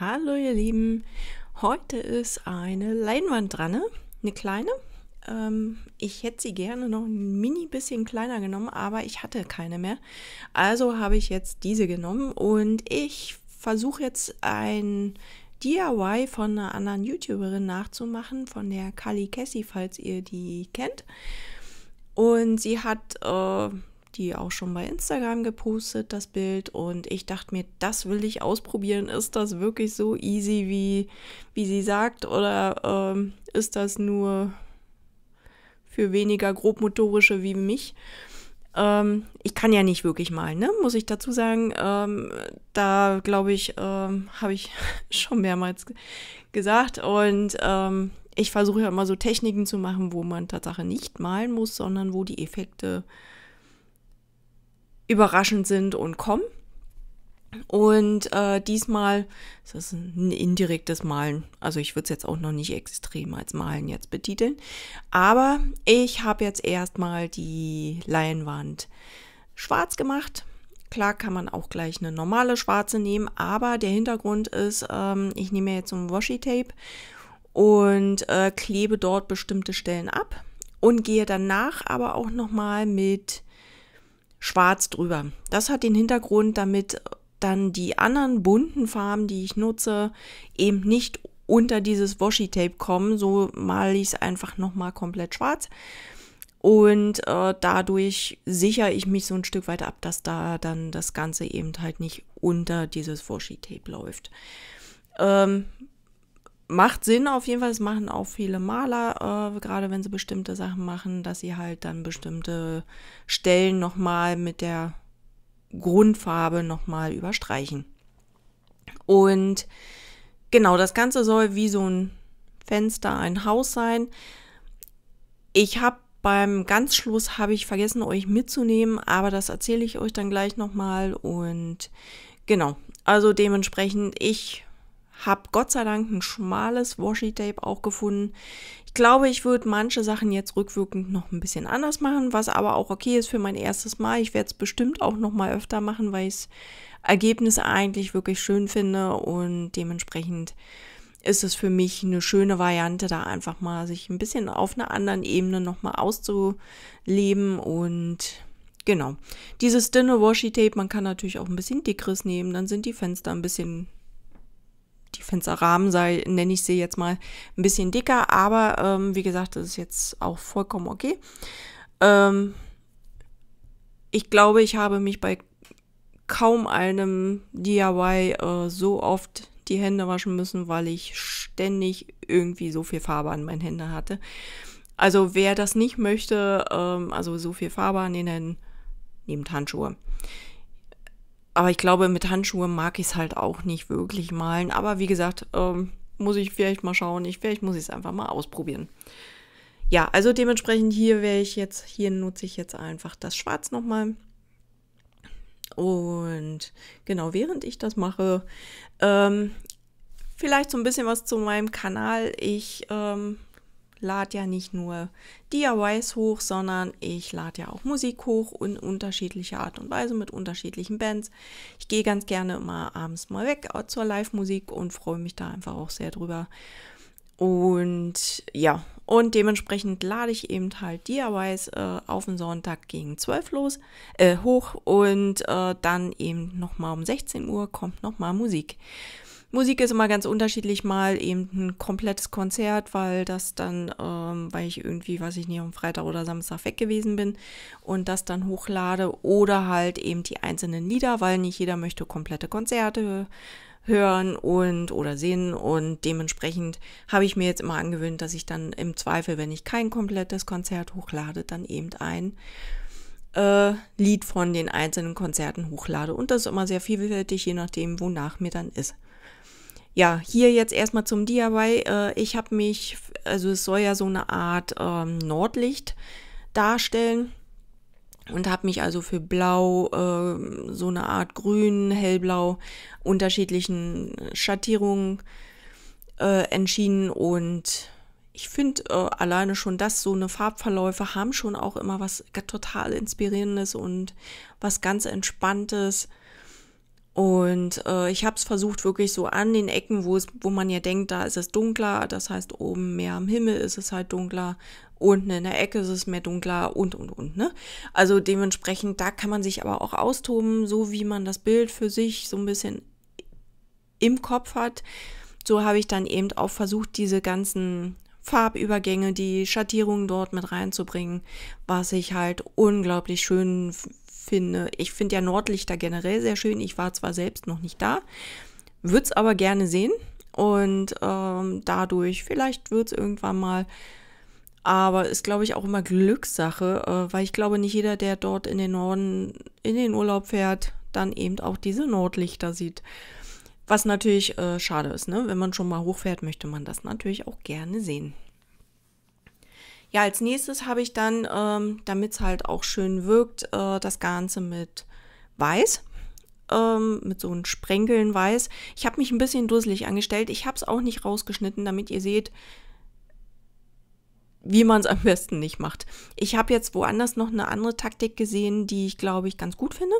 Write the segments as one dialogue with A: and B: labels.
A: Hallo ihr Lieben, heute ist eine Leinwand dran, ne? eine kleine. Ähm, ich hätte sie gerne noch ein mini bisschen kleiner genommen, aber ich hatte keine mehr. Also habe ich jetzt diese genommen und ich versuche jetzt ein DIY von einer anderen YouTuberin nachzumachen, von der Kali Cassie, falls ihr die kennt. Und sie hat äh, die auch schon bei Instagram gepostet, das Bild. Und ich dachte mir, das will ich ausprobieren. Ist das wirklich so easy, wie, wie sie sagt? Oder ähm, ist das nur für weniger grobmotorische wie mich? Ähm, ich kann ja nicht wirklich malen, ne? muss ich dazu sagen. Ähm, da glaube ich, ähm, habe ich schon mehrmals gesagt. Und ähm, ich versuche ja immer so Techniken zu machen, wo man Tatsache nicht malen muss, sondern wo die Effekte äh, überraschend sind und kommen. Und äh, diesmal das ist das ein indirektes Malen. Also ich würde es jetzt auch noch nicht extrem als Malen jetzt betiteln. Aber ich habe jetzt erstmal die Leinwand schwarz gemacht. Klar kann man auch gleich eine normale schwarze nehmen, aber der Hintergrund ist, ähm, ich nehme jetzt so ein Washi-Tape und äh, klebe dort bestimmte Stellen ab und gehe danach aber auch nochmal mit schwarz drüber. Das hat den Hintergrund, damit dann die anderen bunten Farben, die ich nutze, eben nicht unter dieses Washi-Tape kommen. So male ich es einfach nochmal komplett schwarz. Und äh, dadurch sichere ich mich so ein Stück weit ab, dass da dann das Ganze eben halt nicht unter dieses Washi-Tape läuft. Ähm, macht Sinn auf jeden Fall. Das machen auch viele Maler, äh, gerade wenn sie bestimmte Sachen machen, dass sie halt dann bestimmte Stellen nochmal mit der Grundfarbe nochmal überstreichen. Und genau, das Ganze soll wie so ein Fenster, ein Haus sein. Ich habe beim ganz Schluss habe ich vergessen, euch mitzunehmen, aber das erzähle ich euch dann gleich nochmal. Und genau, also dementsprechend, ich habe Gott sei Dank ein schmales Washi-Tape auch gefunden. Ich glaube, ich würde manche Sachen jetzt rückwirkend noch ein bisschen anders machen, was aber auch okay ist für mein erstes Mal. Ich werde es bestimmt auch noch mal öfter machen, weil ich das Ergebnis eigentlich wirklich schön finde und dementsprechend ist es für mich eine schöne Variante, da einfach mal sich ein bisschen auf einer anderen Ebene noch mal auszuleben und genau. Dieses dünne Washi-Tape, man kann natürlich auch ein bisschen dickeres nehmen, dann sind die Fenster ein bisschen die Fensterrahmen sei, nenne ich sie jetzt mal, ein bisschen dicker, aber ähm, wie gesagt, das ist jetzt auch vollkommen okay. Ähm, ich glaube, ich habe mich bei kaum einem DIY äh, so oft die Hände waschen müssen, weil ich ständig irgendwie so viel Farbe an meinen Händen hatte. Also wer das nicht möchte, ähm, also so viel Farbe an den Händen, nehmt Handschuhe. Aber ich glaube, mit Handschuhen mag ich es halt auch nicht wirklich malen. Aber wie gesagt, ähm, muss ich vielleicht mal schauen. Ich, vielleicht muss ich es einfach mal ausprobieren. Ja, also dementsprechend hier wäre ich jetzt, hier nutze ich jetzt einfach das Schwarz nochmal. Und genau, während ich das mache, ähm, vielleicht so ein bisschen was zu meinem Kanal. Ich ähm, lade ja nicht nur DIYs hoch, sondern ich lade ja auch Musik hoch in unterschiedlicher Art und Weise mit unterschiedlichen Bands. Ich gehe ganz gerne immer abends mal weg zur Live-Musik und freue mich da einfach auch sehr drüber. Und ja, und dementsprechend lade ich eben halt DIYs äh, auf den Sonntag gegen 12 los, äh, hoch und äh, dann eben nochmal um 16 Uhr kommt nochmal Musik. Musik ist immer ganz unterschiedlich, mal eben ein komplettes Konzert, weil das dann, ähm, weil ich irgendwie, weiß ich nicht, am Freitag oder Samstag weg gewesen bin und das dann hochlade oder halt eben die einzelnen Lieder, weil nicht jeder möchte komplette Konzerte hören und oder sehen und dementsprechend habe ich mir jetzt immer angewöhnt, dass ich dann im Zweifel, wenn ich kein komplettes Konzert hochlade, dann eben ein äh, Lied von den einzelnen Konzerten hochlade und das ist immer sehr vielfältig, je nachdem, wonach mir dann ist ja, hier jetzt erstmal zum DIY. Äh, ich habe mich, also es soll ja so eine Art ähm, Nordlicht darstellen und habe mich also für Blau, äh, so eine Art Grün, Hellblau, unterschiedlichen Schattierungen äh, entschieden und ich finde äh, alleine schon das, so eine Farbverläufe haben schon auch immer was total Inspirierendes und was ganz Entspanntes. Und äh, ich habe es versucht, wirklich so an den Ecken, wo es, wo man ja denkt, da ist es dunkler, das heißt, oben mehr am Himmel ist es halt dunkler, unten in der Ecke ist es mehr dunkler und und und, ne? Also dementsprechend, da kann man sich aber auch austoben, so wie man das Bild für sich so ein bisschen im Kopf hat. So habe ich dann eben auch versucht, diese ganzen Farbübergänge, die Schattierungen dort mit reinzubringen, was ich halt unglaublich schön finde. Ich finde ja Nordlichter generell sehr schön. Ich war zwar selbst noch nicht da, würde es aber gerne sehen. Und ähm, dadurch, vielleicht wird es irgendwann mal. Aber ist, glaube ich, auch immer Glückssache, äh, weil ich glaube, nicht jeder, der dort in den Norden in den Urlaub fährt, dann eben auch diese Nordlichter sieht. Was natürlich äh, schade ist, ne? Wenn man schon mal hochfährt, möchte man das natürlich auch gerne sehen. Ja, als nächstes habe ich dann, ähm, damit es halt auch schön wirkt, äh, das Ganze mit Weiß ähm, mit so einem Sprenkeln weiß. Ich habe mich ein bisschen dusselig angestellt. Ich habe es auch nicht rausgeschnitten, damit ihr seht, wie man es am besten nicht macht. Ich habe jetzt woanders noch eine andere Taktik gesehen, die ich glaube ich ganz gut finde.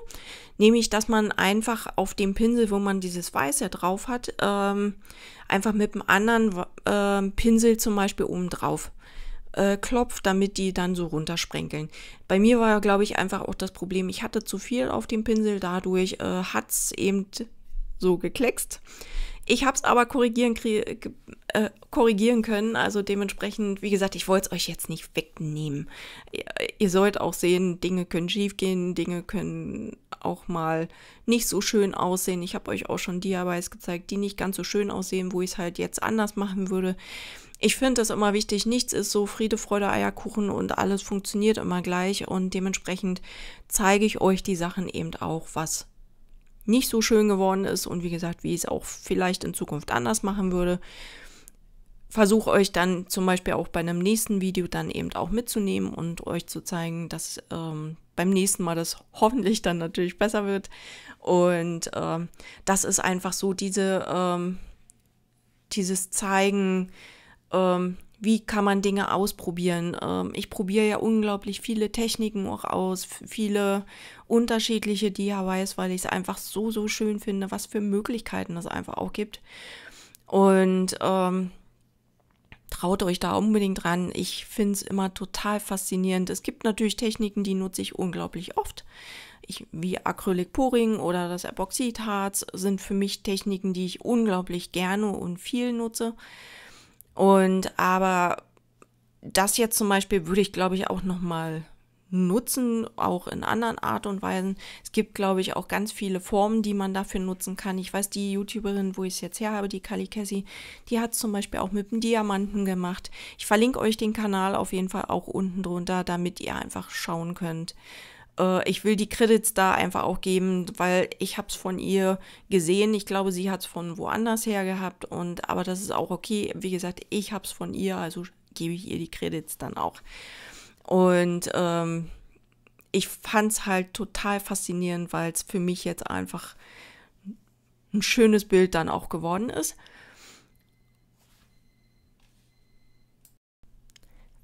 A: Nämlich, dass man einfach auf dem Pinsel, wo man dieses Weiß ja drauf hat, ähm, einfach mit einem anderen äh, Pinsel zum Beispiel oben drauf äh, klopft, damit die dann so runtersprenkeln. Bei mir war, glaube ich, einfach auch das Problem, ich hatte zu viel auf dem Pinsel, dadurch äh, hat es eben so gekleckst. Ich habe es aber korrigieren, äh, korrigieren können, also dementsprechend, wie gesagt, ich wollte es euch jetzt nicht wegnehmen. Ihr, ihr sollt auch sehen, Dinge können schief gehen, Dinge können auch mal nicht so schön aussehen. Ich habe euch auch schon DIYs gezeigt, die nicht ganz so schön aussehen, wo ich es halt jetzt anders machen würde. Ich finde das immer wichtig. Nichts ist so Friede, Freude, Eierkuchen und alles funktioniert immer gleich. Und dementsprechend zeige ich euch die Sachen eben auch, was nicht so schön geworden ist und wie gesagt, wie ich es auch vielleicht in Zukunft anders machen würde. Versuche euch dann zum Beispiel auch bei einem nächsten Video dann eben auch mitzunehmen und euch zu zeigen, dass ähm, beim nächsten Mal das hoffentlich dann natürlich besser wird. Und ähm, das ist einfach so diese, ähm, dieses Zeigen, ähm, wie kann man Dinge ausprobieren. Ähm, ich probiere ja unglaublich viele Techniken auch aus, viele unterschiedliche DIYs, weil ich es einfach so, so schön finde, was für Möglichkeiten es einfach auch gibt. Und ähm, traut euch da unbedingt dran. Ich finde es immer total faszinierend. Es gibt natürlich Techniken, die nutze ich unglaublich oft. Ich, wie Acrylic Poring oder das Epoxidharz sind für mich Techniken, die ich unglaublich gerne und viel nutze. Und aber das jetzt zum Beispiel würde ich, glaube ich, auch nochmal nutzen, auch in anderen Art und Weisen. Es gibt, glaube ich, auch ganz viele Formen, die man dafür nutzen kann. Ich weiß, die YouTuberin, wo ich es jetzt her habe, die Kali Cassie, die hat es zum Beispiel auch mit dem Diamanten gemacht. Ich verlinke euch den Kanal auf jeden Fall auch unten drunter, damit ihr einfach schauen könnt, äh, ich will die Credits da einfach auch geben, weil ich habe es von ihr gesehen. Ich glaube, sie hat es von woanders her gehabt. Und, aber das ist auch okay. Wie gesagt, ich habe es von ihr, also gebe ich ihr die Credits dann auch. Und ähm, ich fand es halt total faszinierend, weil es für mich jetzt einfach ein schönes Bild dann auch geworden ist.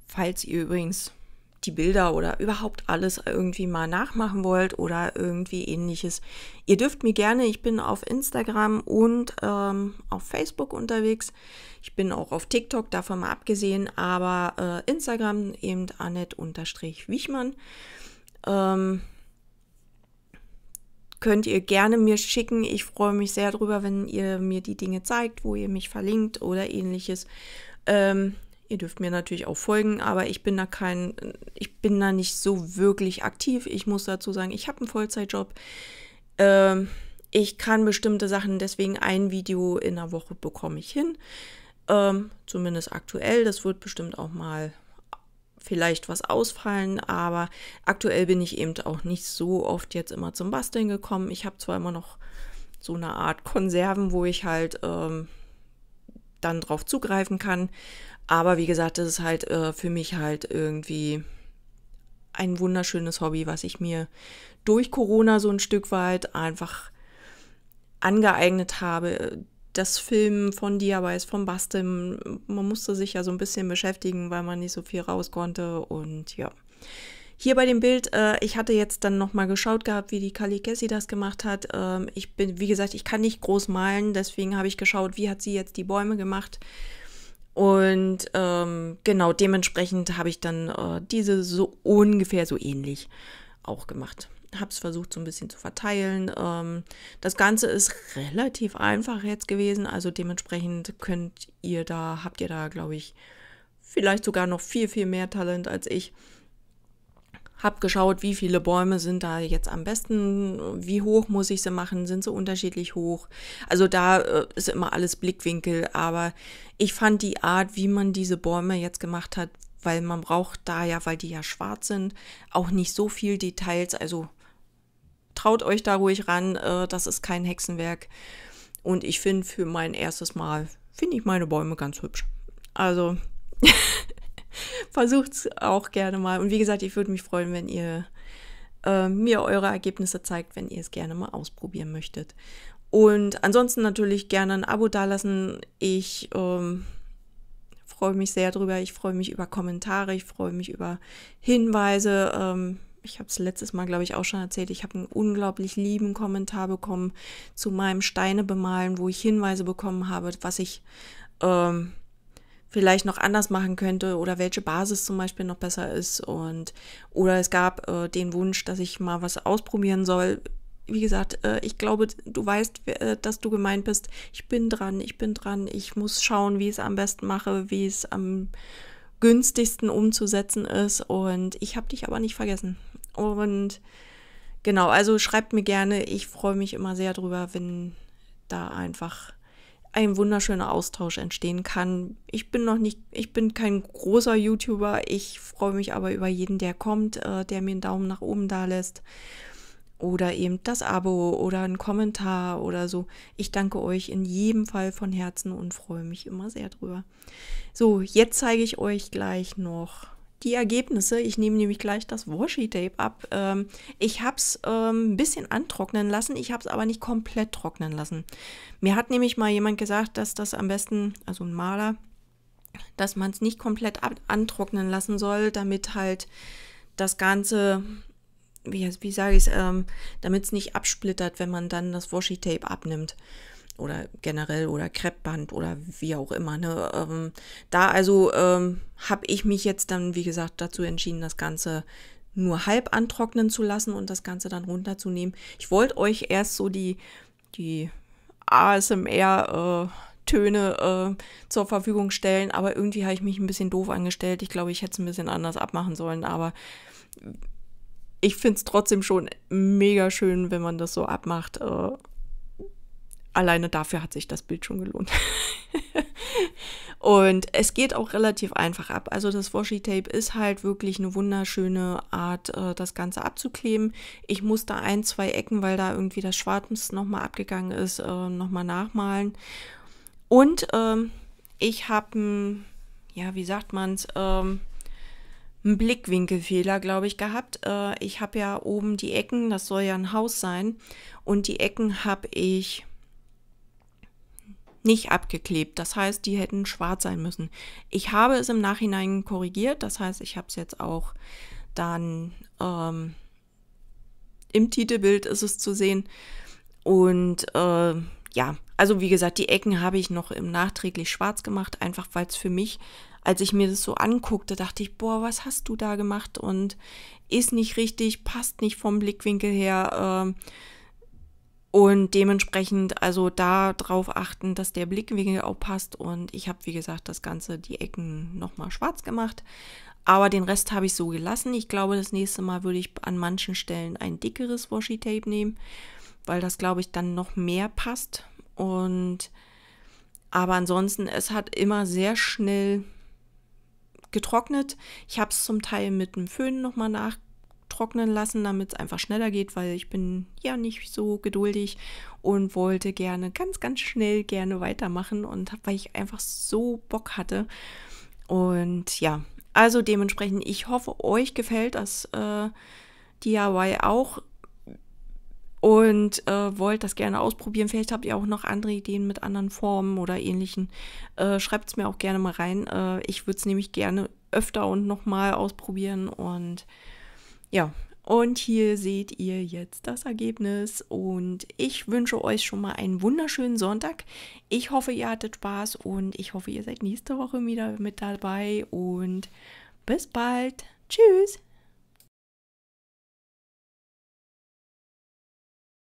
A: Falls ihr übrigens die Bilder oder überhaupt alles irgendwie mal nachmachen wollt oder irgendwie ähnliches. Ihr dürft mir gerne, ich bin auf Instagram und ähm, auf Facebook unterwegs. Ich bin auch auf TikTok, davon mal abgesehen, aber äh, Instagram eben Annette-Wichmann. Ähm, könnt ihr gerne mir schicken. Ich freue mich sehr drüber, wenn ihr mir die Dinge zeigt, wo ihr mich verlinkt oder ähnliches. Ähm, Ihr dürft mir natürlich auch folgen, aber ich bin da kein, ich bin da nicht so wirklich aktiv. Ich muss dazu sagen, ich habe einen Vollzeitjob. Ähm, ich kann bestimmte Sachen, deswegen ein Video in der Woche bekomme ich hin. Ähm, zumindest aktuell. Das wird bestimmt auch mal vielleicht was ausfallen, aber aktuell bin ich eben auch nicht so oft jetzt immer zum Basteln gekommen. Ich habe zwar immer noch so eine Art Konserven, wo ich halt ähm, dann drauf zugreifen kann, aber wie gesagt, das ist halt äh, für mich halt irgendwie ein wunderschönes Hobby, was ich mir durch Corona so ein Stück weit einfach angeeignet habe. Das Filmen von Diabetes, vom Basteln, man musste sich ja so ein bisschen beschäftigen, weil man nicht so viel raus konnte und ja. Hier bei dem Bild, äh, ich hatte jetzt dann nochmal geschaut gehabt, wie die Kali Cassie das gemacht hat. Ähm, ich bin, wie gesagt, ich kann nicht groß malen, deswegen habe ich geschaut, wie hat sie jetzt die Bäume gemacht. Und ähm, genau dementsprechend habe ich dann äh, diese so ungefähr so ähnlich auch gemacht. Habe es versucht so ein bisschen zu verteilen. Ähm, das Ganze ist relativ einfach jetzt gewesen. Also dementsprechend könnt ihr da, habt ihr da, glaube ich, vielleicht sogar noch viel, viel mehr Talent als ich habe geschaut, wie viele Bäume sind da jetzt am besten, wie hoch muss ich sie machen, sind sie unterschiedlich hoch. Also da äh, ist immer alles Blickwinkel, aber ich fand die Art, wie man diese Bäume jetzt gemacht hat, weil man braucht da ja, weil die ja schwarz sind, auch nicht so viel Details. Also traut euch da ruhig ran, äh, das ist kein Hexenwerk. Und ich finde für mein erstes Mal, finde ich meine Bäume ganz hübsch. Also versucht es auch gerne mal. Und wie gesagt, ich würde mich freuen, wenn ihr äh, mir eure Ergebnisse zeigt, wenn ihr es gerne mal ausprobieren möchtet. Und ansonsten natürlich gerne ein Abo dalassen. Ich ähm, freue mich sehr drüber. Ich freue mich über Kommentare. Ich freue mich über Hinweise. Ähm, ich habe es letztes Mal, glaube ich, auch schon erzählt, ich habe einen unglaublich lieben Kommentar bekommen zu meinem Steine bemalen, wo ich Hinweise bekommen habe, was ich ähm, vielleicht noch anders machen könnte oder welche Basis zum Beispiel noch besser ist und oder es gab äh, den Wunsch, dass ich mal was ausprobieren soll. Wie gesagt, äh, ich glaube, du weißt, äh, dass du gemeint bist. Ich bin dran, ich bin dran. Ich muss schauen, wie ich es am besten mache, wie es am günstigsten umzusetzen ist. Und ich habe dich aber nicht vergessen. Und genau, also schreibt mir gerne. Ich freue mich immer sehr drüber, wenn da einfach ein wunderschöner Austausch entstehen kann. Ich bin noch nicht, ich bin kein großer YouTuber, ich freue mich aber über jeden, der kommt, äh, der mir einen Daumen nach oben da lässt. Oder eben das Abo oder einen Kommentar oder so. Ich danke euch in jedem Fall von Herzen und freue mich immer sehr drüber. So, jetzt zeige ich euch gleich noch die Ergebnisse. Ich nehme nämlich gleich das Washi-Tape ab. Ähm, ich habe es ähm, ein bisschen antrocknen lassen, ich habe es aber nicht komplett trocknen lassen. Mir hat nämlich mal jemand gesagt, dass das am besten, also ein Maler, dass man es nicht komplett antrocknen lassen soll, damit halt das Ganze, wie, wie sage ich es, ähm, damit es nicht absplittert, wenn man dann das Washi-Tape abnimmt oder generell oder Kreppband oder wie auch immer. Ne? Ähm, da also ähm, habe ich mich jetzt dann, wie gesagt, dazu entschieden, das Ganze nur halb antrocknen zu lassen und das Ganze dann runterzunehmen. Ich wollte euch erst so die, die ASMR äh, Töne äh, zur Verfügung stellen, aber irgendwie habe ich mich ein bisschen doof angestellt. Ich glaube, ich hätte es ein bisschen anders abmachen sollen, aber ich finde es trotzdem schon mega schön, wenn man das so abmacht. Äh, alleine dafür hat sich das Bild schon gelohnt. und es geht auch relativ einfach ab. Also das Washi-Tape ist halt wirklich eine wunderschöne Art, äh, das Ganze abzukleben. Ich musste ein, zwei Ecken, weil da irgendwie das Schwarz nochmal abgegangen ist, äh, nochmal nachmalen. Und ähm, ich habe ja, wie sagt man es, ähm, einen Blickwinkelfehler, glaube ich, gehabt. Äh, ich habe ja oben die Ecken, das soll ja ein Haus sein. Und die Ecken habe ich nicht abgeklebt. Das heißt, die hätten schwarz sein müssen. Ich habe es im Nachhinein korrigiert. Das heißt, ich habe es jetzt auch dann ähm, im Titelbild ist es zu sehen. Und äh, ja, also wie gesagt, die Ecken habe ich noch im nachträglich schwarz gemacht, einfach weil es für mich, als ich mir das so anguckte, dachte ich, boah, was hast du da gemacht und ist nicht richtig, passt nicht vom Blickwinkel her. Äh, und dementsprechend also darauf achten, dass der Blickwinkel auch passt. Und ich habe, wie gesagt, das Ganze, die Ecken nochmal schwarz gemacht. Aber den Rest habe ich so gelassen. Ich glaube, das nächste Mal würde ich an manchen Stellen ein dickeres Washi-Tape nehmen, weil das, glaube ich, dann noch mehr passt. Und aber ansonsten, es hat immer sehr schnell getrocknet. Ich habe es zum Teil mit dem Föhn nochmal nach, abtrocknen lassen, damit es einfach schneller geht, weil ich bin ja nicht so geduldig und wollte gerne ganz, ganz schnell gerne weitermachen und weil ich einfach so Bock hatte. Und ja, also dementsprechend, ich hoffe, euch gefällt das äh, DIY auch und äh, wollt das gerne ausprobieren. Vielleicht habt ihr auch noch andere Ideen mit anderen Formen oder ähnlichen. Äh, Schreibt es mir auch gerne mal rein. Äh, ich würde es nämlich gerne öfter und nochmal ausprobieren und ja, und hier seht ihr jetzt das Ergebnis und ich wünsche euch schon mal einen wunderschönen Sonntag. Ich hoffe, ihr hattet Spaß und ich hoffe, ihr seid nächste Woche wieder mit dabei und bis bald. Tschüss!